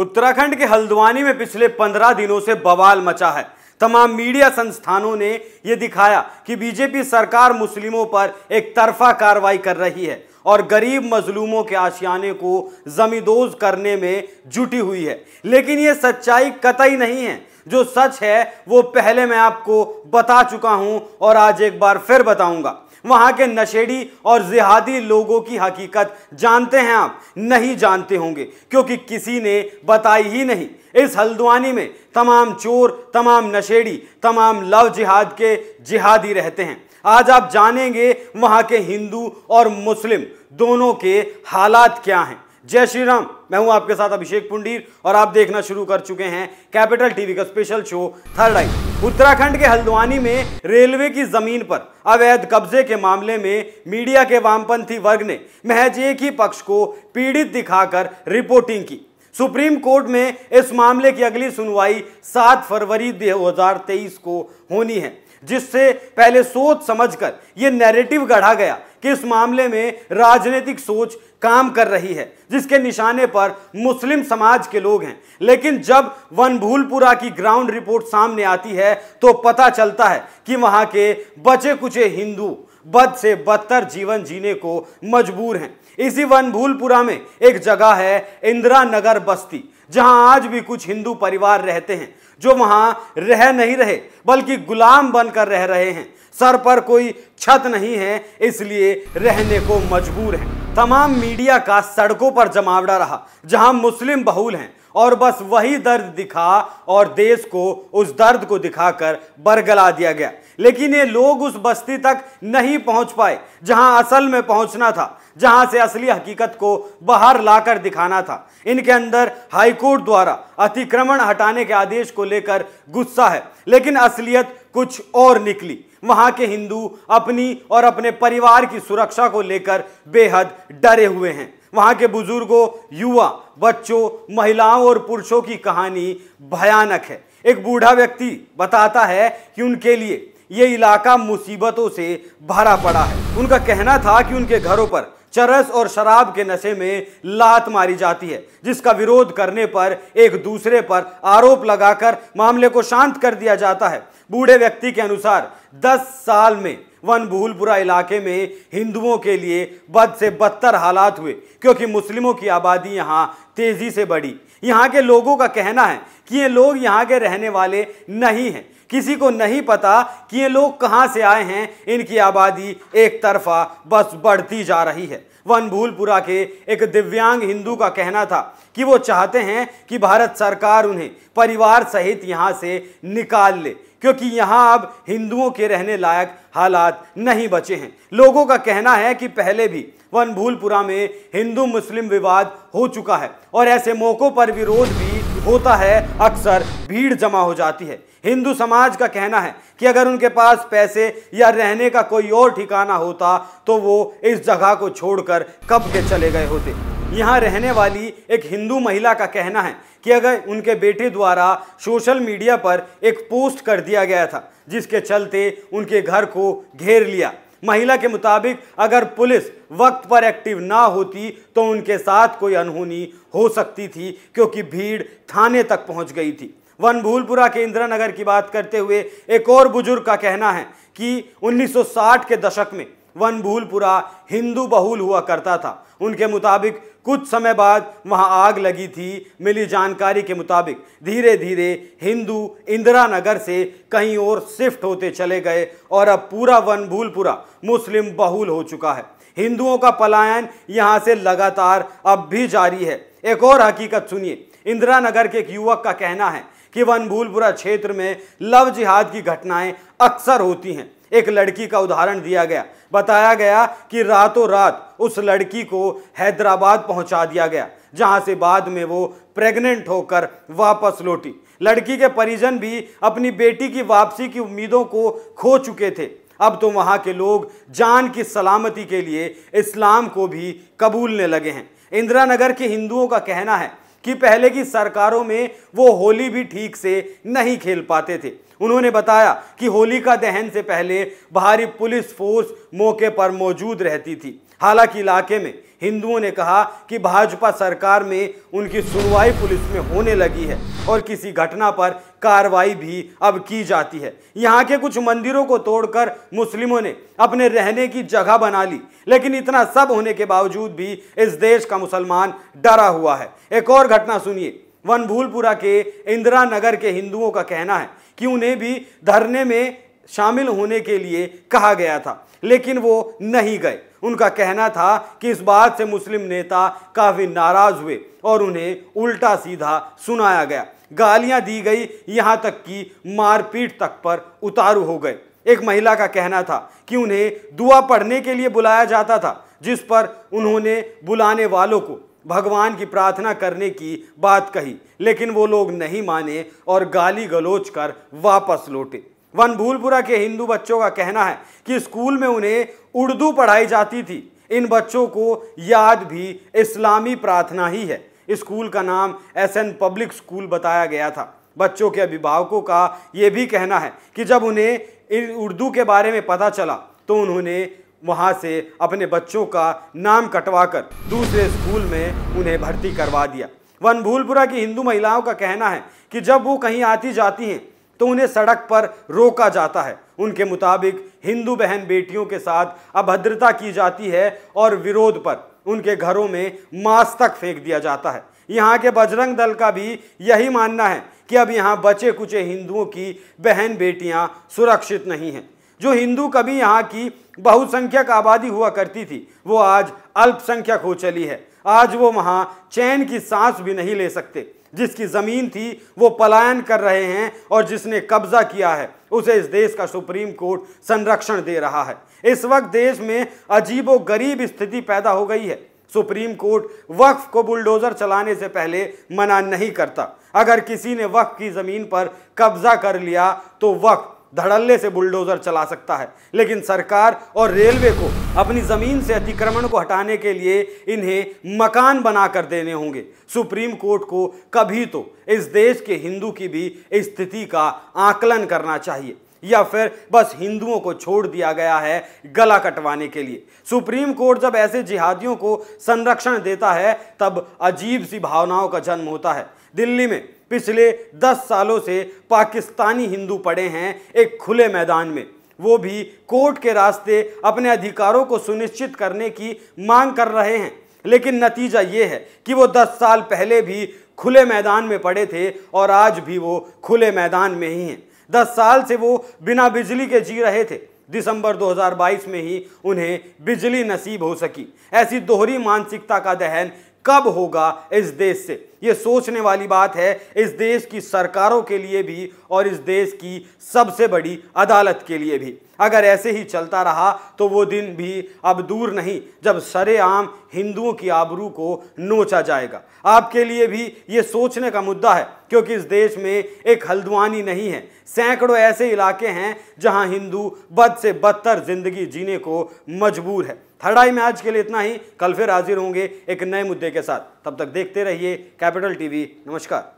उत्तराखंड के हल्द्वानी में पिछले पंद्रह दिनों से बवाल मचा है तमाम मीडिया संस्थानों ने यह दिखाया कि बीजेपी सरकार मुस्लिमों पर एक तरफा कार्रवाई कर रही है और गरीब मजलूमों के आशियाने को जमींदोज करने में जुटी हुई है लेकिन ये सच्चाई कतई नहीं है जो सच है वो पहले मैं आपको बता चुका हूं और आज एक बार फिर बताऊंगा वहाँ के नशेड़ी और जिहादी लोगों की हकीकत जानते हैं आप नहीं जानते होंगे क्योंकि किसी ने बताई ही नहीं इस हल्द्वानी में तमाम चोर तमाम नशेड़ी तमाम लव जिहाद के जिहादी रहते हैं आज आप जानेंगे वहाँ के हिंदू और मुस्लिम दोनों के हालात क्या हैं जय श्री राम मैं हूं आपके साथ अभिषेक पुंडीर और आप देखना शुरू कर चुके हैं कैपिटल टीवी का special show third eye Uttarakhand के हल्द्वानी में रेलवे की जमीन पर अवैध कब्जे के मामले में मीडिया के वामपंथी वर्ग ने महज एक ही पक्ष को पीड़ित दिखाकर रिपोर्टिंग की सुप्रीम कोर्ट में इस मामले की अगली सुनवाई 7 फरवरी 2023 को होनी है जिससे पहले सोच समझकर यह नैरेटिव गढ़ा गया कि इस मामले में राजनीतिक सोच काम कर रही है जिसके निशाने पर मुस्लिम समाज के लोग हैं लेकिन जब वनभूलपुरा की ग्राउंड रिपोर्ट सामने आती है तो पता चलता है कि वहाँ के बचे कुचे हिंदू बद से बदतर जीवन जीने को मजबूर हैं इसी वन भूलपुरा में एक जगह है इंदिरा नगर बस्ती जहां आज भी कुछ हिंदू परिवार रहते हैं जो वहाँ रह नहीं रहे बल्कि गुलाम बनकर रह रहे हैं सर पर कोई छत नहीं है इसलिए रहने को मजबूर है तमाम मीडिया का सड़कों पर जमावड़ा रहा जहां मुस्लिम बहुल हैं और बस वही दर्द दिखा और देश को उस दर्द को दिखाकर बरगला दिया गया लेकिन ये लोग उस बस्ती तक नहीं पहुंच पाए जहां असल में पहुंचना था जहां से असली हकीकत को बाहर लाकर दिखाना था इनके अंदर हाईकोर्ट द्वारा अतिक्रमण हटाने के आदेश को लेकर गुस्सा है लेकिन असलियत कुछ और निकली वहां के हिंदू अपनी और अपने परिवार की सुरक्षा को लेकर बेहद डरे हुए हैं वहाँ के बुजुर्गों युवा बच्चों महिलाओं और पुरुषों की कहानी भयानक है एक बूढ़ा व्यक्ति बताता है कि उनके लिए ये इलाका मुसीबतों से भरा पड़ा है उनका कहना था कि उनके घरों पर चरस और शराब के नशे में लात मारी जाती है जिसका विरोध करने पर एक दूसरे पर आरोप लगाकर मामले को शांत कर दिया जाता है बूढ़े व्यक्ति के अनुसार 10 साल में वन भूलपुरा इलाके में हिंदुओं के लिए बद से बदतर हालात हुए क्योंकि मुस्लिमों की आबादी यहाँ तेज़ी से बढ़ी यहाँ के लोगों का कहना है कि ये लोग यहाँ के रहने वाले नहीं हैं किसी को नहीं पता कि ये लोग कहाँ से आए हैं इनकी आबादी एक तरफा बस बढ़ती जा रही है वन भूलपुरा के एक दिव्यांग हिंदू का कहना था कि वो चाहते हैं कि भारत सरकार उन्हें परिवार सहित यहाँ से निकाल ले क्योंकि यहाँ अब हिंदुओं के रहने लायक हालात नहीं बचे हैं लोगों का कहना है कि पहले भी वन भूलपुरा में हिंदू मुस्लिम विवाद हो चुका है और ऐसे मौक़ों पर विरोध भी होता है अक्सर भीड़ जमा हो जाती है हिंदू समाज का कहना है कि अगर उनके पास पैसे या रहने का कोई और ठिकाना होता तो वो इस जगह को छोड़कर कब के चले गए होते यहाँ रहने वाली एक हिंदू महिला का कहना है कि अगर उनके बेटे द्वारा सोशल मीडिया पर एक पोस्ट कर दिया गया था जिसके चलते उनके घर को घेर लिया महिला के मुताबिक अगर पुलिस वक्त पर एक्टिव ना होती तो उनके साथ कोई अनहोनी हो सकती थी क्योंकि भीड़ थाने तक पहुंच गई थी वन भूलपुरा के इंदिरा नगर की बात करते हुए एक और बुजुर्ग का कहना है कि 1960 के दशक में वन भूलपुरा हिंदू बहुल हुआ करता था उनके मुताबिक कुछ समय बाद वहाँ आग लगी थी मिली जानकारी के मुताबिक धीरे धीरे हिंदू इंदिरा नगर से कहीं और शिफ्ट होते चले गए और अब पूरा वन भूलपुरा मुस्लिम बहुल हो चुका है हिंदुओं का पलायन यहाँ से लगातार अब भी जारी है एक और हकीकत सुनिए इंदिरा नगर के एक युवक का कहना है कि वन भूलपुरा क्षेत्र में लव जिहाद की घटनाएं अक्सर होती हैं एक लड़की का उदाहरण दिया गया बताया गया कि रातों रात उस लड़की को हैदराबाद पहुंचा दिया गया जहां से बाद में वो प्रेग्नेंट होकर वापस लौटी लड़की के परिजन भी अपनी बेटी की वापसी की उम्मीदों को खो चुके थे अब तो वहाँ के लोग जान की सलामती के लिए इस्लाम को भी कबूलने लगे हैं इंदिरा नगर के हिंदुओं का कहना है कि पहले की सरकारों में वो होली भी ठीक से नहीं खेल पाते थे उन्होंने बताया कि होलिका दहन से पहले बाहरी पुलिस फोर्स मौके पर मौजूद रहती थी हालांकि इलाके में हिंदुओं ने कहा कि भाजपा सरकार में उनकी सुनवाई पुलिस में होने लगी है और किसी घटना पर कार्रवाई भी अब की जाती है यहाँ के कुछ मंदिरों को तोड़कर मुस्लिमों ने अपने रहने की जगह बना ली लेकिन इतना सब होने के बावजूद भी इस देश का मुसलमान डरा हुआ है एक और घटना सुनिए वन भूलपुरा के इंदिरा नगर के हिंदुओं का कहना है कि उन्हें भी धरने में शामिल होने के लिए कहा गया था लेकिन वो नहीं गए उनका कहना था कि इस बात से मुस्लिम नेता काफ़ी नाराज़ हुए और उन्हें उल्टा सीधा सुनाया गया गालियां दी गई यहां तक कि मारपीट तक पर उतारू हो गए एक महिला का कहना था कि उन्हें दुआ पढ़ने के लिए बुलाया जाता था जिस पर उन्होंने बुलाने वालों को भगवान की प्रार्थना करने की बात कही लेकिन वो लोग नहीं माने और गाली गलोच कर वापस लौटे वन भूलपुरा के हिंदू बच्चों का कहना है कि स्कूल में उन्हें उर्दू पढ़ाई जाती थी इन बच्चों को याद भी इस्लामी प्रार्थना ही है स्कूल का नाम एस एन पब्लिक स्कूल बताया गया था बच्चों के अभिभावकों का ये भी कहना है कि जब उन्हें उर्दू के बारे में पता चला तो उन्होंने वहाँ से अपने बच्चों का नाम कटवाकर दूसरे स्कूल में उन्हें भर्ती करवा दिया वन भूलपुरा की हिंदू महिलाओं का कहना है कि जब वो कहीं आती जाती हैं तो उन्हें सड़क पर रोका जाता है उनके मुताबिक हिंदू बहन बेटियों के साथ अभद्रता की जाती है और विरोध पर उनके घरों में मांस तक फेंक दिया जाता है यहाँ के बजरंग दल का भी यही मानना है कि अब यहाँ बचे कुचे हिंदुओं की बहन बेटियाँ सुरक्षित नहीं हैं जो हिंदू कभी यहाँ की बहुसंख्यक आबादी हुआ करती थी वो आज अल्पसंख्यक हो चली है आज वो वहाँ चैन की सांस भी नहीं ले सकते जिसकी ज़मीन थी वो पलायन कर रहे हैं और जिसने कब्जा किया है उसे इस देश का सुप्रीम कोर्ट संरक्षण दे रहा है इस वक्त देश में अजीबो गरीब स्थिति पैदा हो गई है सुप्रीम कोर्ट वक्फ को बुलडोज़र चलाने से पहले मना नहीं करता अगर किसी ने वक्फ की ज़मीन पर कब्जा कर लिया तो वक्फ धड़ल्ले से बुलडोजर चला सकता है लेकिन सरकार और रेलवे को अपनी ज़मीन से अतिक्रमण को हटाने के लिए इन्हें मकान बना कर देने होंगे सुप्रीम कोर्ट को कभी तो इस देश के हिंदू की भी स्थिति का आकलन करना चाहिए या फिर बस हिंदुओं को छोड़ दिया गया है गला कटवाने के लिए सुप्रीम कोर्ट जब ऐसे जिहादियों को संरक्षण देता है तब अजीब सी भावनाओं का जन्म होता है दिल्ली में पिछले दस सालों से पाकिस्तानी हिंदू पड़े हैं एक खुले मैदान में वो भी कोर्ट के रास्ते अपने अधिकारों को सुनिश्चित करने की मांग कर रहे हैं लेकिन नतीजा ये है कि वो दस साल पहले भी खुले मैदान में पड़े थे और आज भी वो खुले मैदान में ही हैं दस साल से वो बिना बिजली के जी रहे थे दिसंबर 2022 में ही उन्हें बिजली नसीब हो सकी ऐसी दोहरी मानसिकता का दहन कब होगा इस देश से ये सोचने वाली बात है इस देश की सरकारों के लिए भी और इस देश की सबसे बड़ी अदालत के लिए भी अगर ऐसे ही चलता रहा तो वो दिन भी अब दूर नहीं जब सरेआम हिंदुओं की आबरू को नोचा जाएगा आपके लिए भी ये सोचने का मुद्दा है क्योंकि इस देश में एक हल्द्वानी नहीं है सैकड़ों ऐसे इलाके हैं जहां हिंदू बद से बदतर जिंदगी जीने को मजबूर है थर्ड में आज के लिए इतना ही कल फिर हाजिर होंगे एक नए मुद्दे के साथ तब तक देखते रहिए कैपिटल टीवी नमस्कार